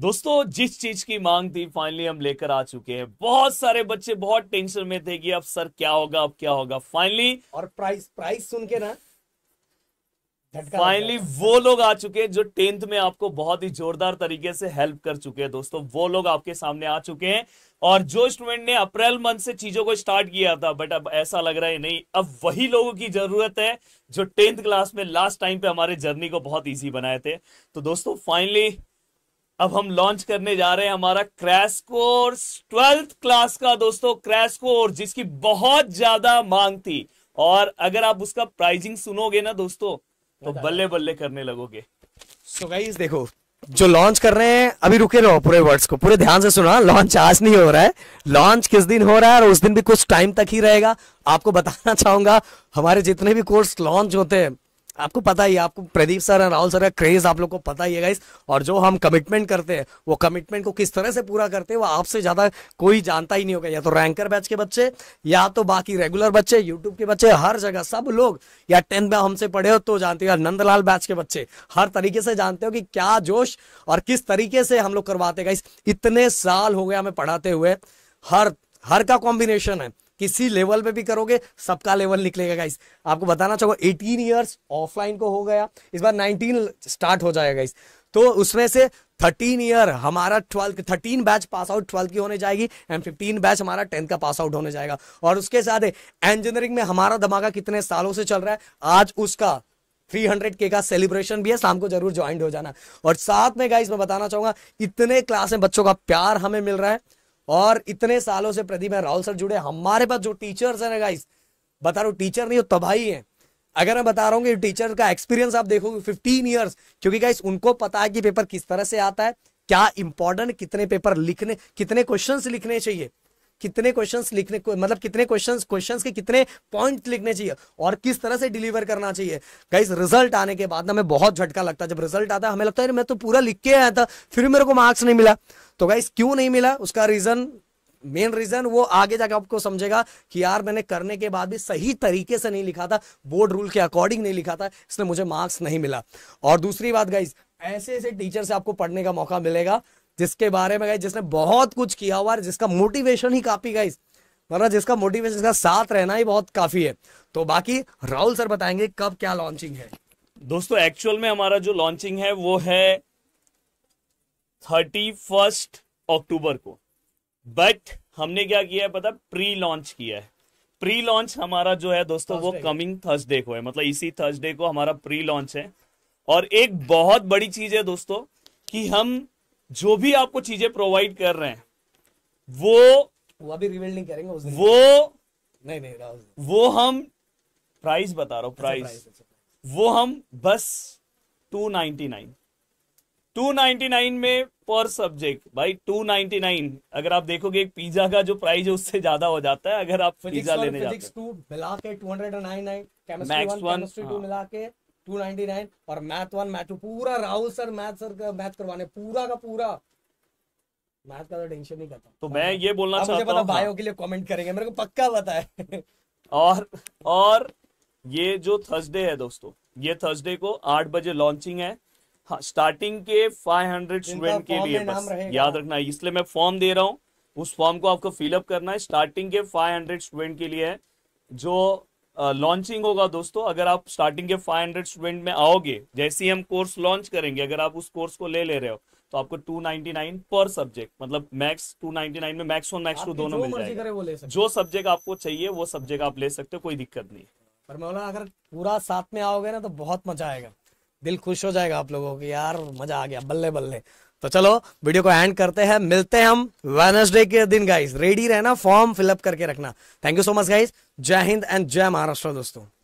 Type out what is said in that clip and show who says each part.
Speaker 1: दोस्तों जिस चीज की मांग थी फाइनली हम लेकर आ चुके हैं बहुत सारे बच्चे बहुत टेंशन में थे कि अब सर क्या होगा अब क्या होगा फाइनली और प्राइस प्राइस सुन के ना फाइनली वो लोग आ चुके हैं जो टेंथ में आपको बहुत ही जोरदार तरीके से हेल्प कर चुके हैं दोस्तों वो लोग आपके सामने आ चुके हैं और जो स्टूडेंट ने अप्रैल मंथ से चीजों को स्टार्ट किया था बट अब ऐसा लग रहा है नहीं अब वही लोगों की जरूरत है जो टेंथ क्लास में लास्ट टाइम पे हमारे जर्नी को बहुत ईजी बनाए थे तो दोस्तों फाइनली अब हम लॉन्च करने जा रहे हैं हमारा क्रैश कोर्स ट्वेल्थ क्लास का दोस्तों क्रैश कोर्स जिसकी बहुत ज्यादा मांग थी और अगर आप उसका प्राइजिंग सुनोगे ना दोस्तों तो बल्ले बल्ले करने लगोगे
Speaker 2: सो गाइस देखो जो लॉन्च कर रहे हैं अभी रुके रहो पूरे वर्ड्स को पूरे ध्यान से सुना लॉन्च आज नहीं हो रहा है लॉन्च किस दिन हो रहा है और उस दिन भी कुछ टाइम तक ही रहेगा आपको बताना चाहूंगा हमारे जितने भी कोर्स लॉन्च होते हैं आपको पता ही है आपको प्रदीप सर राहुल सर का क्रेज आप लोग को पता ही है गाइस और जो हम कमिटमेंट करते हैं वो कमिटमेंट को किस तरह से पूरा करते हैं वो आपसे ज्यादा कोई जानता ही नहीं होगा या तो रैंकर बैच के बच्चे या तो बाकी रेगुलर बच्चे यूट्यूब के बच्चे हर जगह सब लोग या टेंथ में हमसे पढ़े हो तो जानते हो नंदलाल बैच के बच्चे हर तरीके से जानते हो कि क्या जोश और किस तरीके से हम लोग करवाते गाइस इतने साल हो गए हमें पढ़ाते हुए हर हर का कॉम्बिनेशन है किसी लेवल पे भी करोगे सबका लेवल निकलेगा गाइस आपको बताना चाहूंगा एटीन ईयर्स ऑफलाइन को हो गया इस बार नाइनटीन स्टार्ट हो जाएगा गाइस तो उसमें से थर्टीन ईयर हमारा twelfth thirteen batch pass out twelfth की होने जाएगी एंड फिफ्टीन बैच हमारा टेंथ का पास आउट होने जाएगा और उसके साथ इंजीनियरिंग में हमारा धमाका कितने सालों से चल रहा है आज उसका 300 के का सेलिब्रेशन भी है शाम को जरूर ज्वाइन हो जाना और साथ में गाइस मैं बताना चाहूंगा इतने क्लास में बच्चों का प्यार हमें मिल रहा है और इतने सालों से प्रदीप है राहुल सर जुड़े हमारे पास जो टीचर्स है गाइस बता रहा हूँ टीचर नहीं हो तबाही है अगर मैं बता रहा हूँ टीचर का एक्सपीरियंस आप देखोगे फिफ्टीन ईयर्स क्योंकि गाइस उनको पता है कि पेपर किस तरह से आता है क्या इंपॉर्टेंट कितने पेपर लिखने कितने क्वेश्चन लिखने चाहिए कितने क्वेश्चंस लिखने मतलब कितने क्वेश्चंस क्वेश्चंस के कितने पॉइंट्स लिखने चाहिए और किस तरह से डिलीवर करना चाहिए गाइस रिजल्ट आने के बाद ना हमें बहुत झटका लगता है जब रिजल्ट आता है हमें लगता है मैं तो पूरा लिख के आया था फिर मेरे को मार्क्स नहीं मिला तो गाइस क्यों नहीं मिला उसका रीजन मेन रीजन वो आगे जाके आपको समझेगा कि यार मैंने करने के बाद भी सही तरीके से नहीं लिखा था बोर्ड रूल के अकॉर्डिंग नहीं लिखा था इसलिए मुझे मार्क्स नहीं मिला और दूसरी बात गाइज ऐसे ऐसे टीचर से आपको पढ़ने का मौका मिलेगा जिसके बारे में गाइस जिसने बहुत कुछ किया हुआ है जिसका मोटिवेशन ही काफी गाइस मतलब जिसका मोटिवेशन का साथ रहना ही बहुत काफी है तो बाकी राहुल सर बताएंगे कब क्या लॉन्चिंग है
Speaker 1: दोस्तों एक्चुअल में हमारा जो लॉन्चिंग है वो है थर्टी फर्स्ट अक्टूबर को बट हमने क्या किया है पता प्री लॉन्च किया है प्री लॉन्च हमारा जो है दोस्तों वो कमिंग थर्सडे को है मतलब इसी थर्सडे को हमारा प्री लॉन्च है और एक बहुत बड़ी चीज है दोस्तों कि हम जो भी आपको चीजें प्रोवाइड कर रहे हैं वो
Speaker 2: वो अभी रिवील नहीं करेंगे उस वो नहीं नहीं
Speaker 1: वो हम प्राइस बता रहा हूँ प्राइस, अच्छा, अच्छा। वो हम बस two ninety nine two ninety nine में पर सब्जेक्ट भाई टू नाइनटी नाइन अगर आप देखोगे एक पिज्जा का जो प्राइस है उससे ज्यादा हो जाता है अगर आप पिज्जा लेने जाते
Speaker 2: हैं maths one two ninety nine और मैथ वन मैथ टू पूरा राहुल सर मैथ सर का मैथ करवाने पूरा का पूरा मैथ का तो टेंशन नहीं करता
Speaker 1: तो मैं ये बोलना चाहता हूँ पता हाँ। के
Speaker 2: लिए कॉमेंट करेंगे मेरे को पक्का पता है
Speaker 1: और और ये जो थर्सडे है दोस्तों ये थर्सडे को आठ बजे लॉन्चिंग है हाँ, स्टार्टिंग के 500 स्टूडेंट के लिए बस याद रखना है इसलिए मैं फॉर्म दे रहा हूँ उस फॉर्म को आपको फिलअप करना है स्टार्टिंग के 500 स्टूडेंट के लिए है जो लॉन्चिंग होगा दोस्तों अगर आप स्टार्टिंग के 500 स्टूडेंट में आओगे जैसे ही हम कोर्स लॉन्च करेंगे अगर आप उस कोर्स को ले ले रहे हो तो आपको 299 पर सब्जेक्ट मतलब मैक्स 299 में मैक्स वन मैक्स टू दोनों मिल
Speaker 2: जाएगा जो
Speaker 1: सब्जेक्ट आपको चाहिए वो सब्जेक्ट आप ले सकते हो कोई दिक्कत नहीं
Speaker 2: पर मौलाना अगर पूरा साथ में आओगे ना तो बहुत मजा आएगा दिल खुश हो जाएगा आप लोगों को यार मजा आ गया बल्ले बल्ले तो चलो वीडियो को एंड करते हैं मिलते हैं हम वेनसडे के दिन गाइस रेडी रहना फॉर्म फिलअप करके रखना thank you so much guys Jai Hind and जय महाराष्ट्र दोस्तों